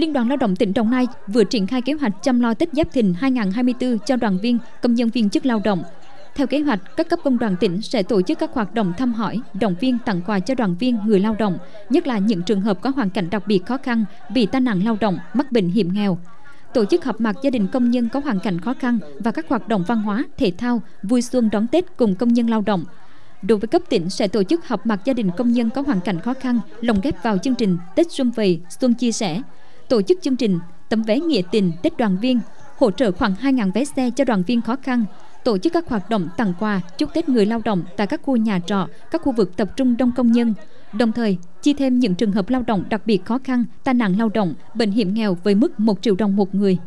Liên đoàn Lao động tỉnh Đồng Nai vừa triển khai kế hoạch chăm lo Tết Giáp Thìn 2024 cho đoàn viên, công nhân viên chức lao động. Theo kế hoạch, các cấp công đoàn tỉnh sẽ tổ chức các hoạt động thăm hỏi, động viên tặng quà cho đoàn viên người lao động, nhất là những trường hợp có hoàn cảnh đặc biệt khó khăn vì tai nạn lao động, mắc bệnh hiểm nghèo tổ chức họp mặt gia đình công nhân có hoàn cảnh khó khăn và các hoạt động văn hóa, thể thao, vui xuân đón Tết cùng công nhân lao động. Đối với cấp tỉnh sẽ tổ chức họp mặt gia đình công nhân có hoàn cảnh khó khăn, lồng ghép vào chương trình Tết xuân về, xuân chia sẻ, tổ chức chương trình tấm vé nghĩa tình Tết đoàn viên, hỗ trợ khoảng 2.000 vé xe cho đoàn viên khó khăn, tổ chức các hoạt động tặng quà chúc Tết người lao động tại các khu nhà trọ, các khu vực tập trung đông công nhân, đồng thời chi thêm những trường hợp lao động đặc biệt khó khăn, tai nạn lao động, bệnh hiểm nghèo với mức 1 triệu đồng một người.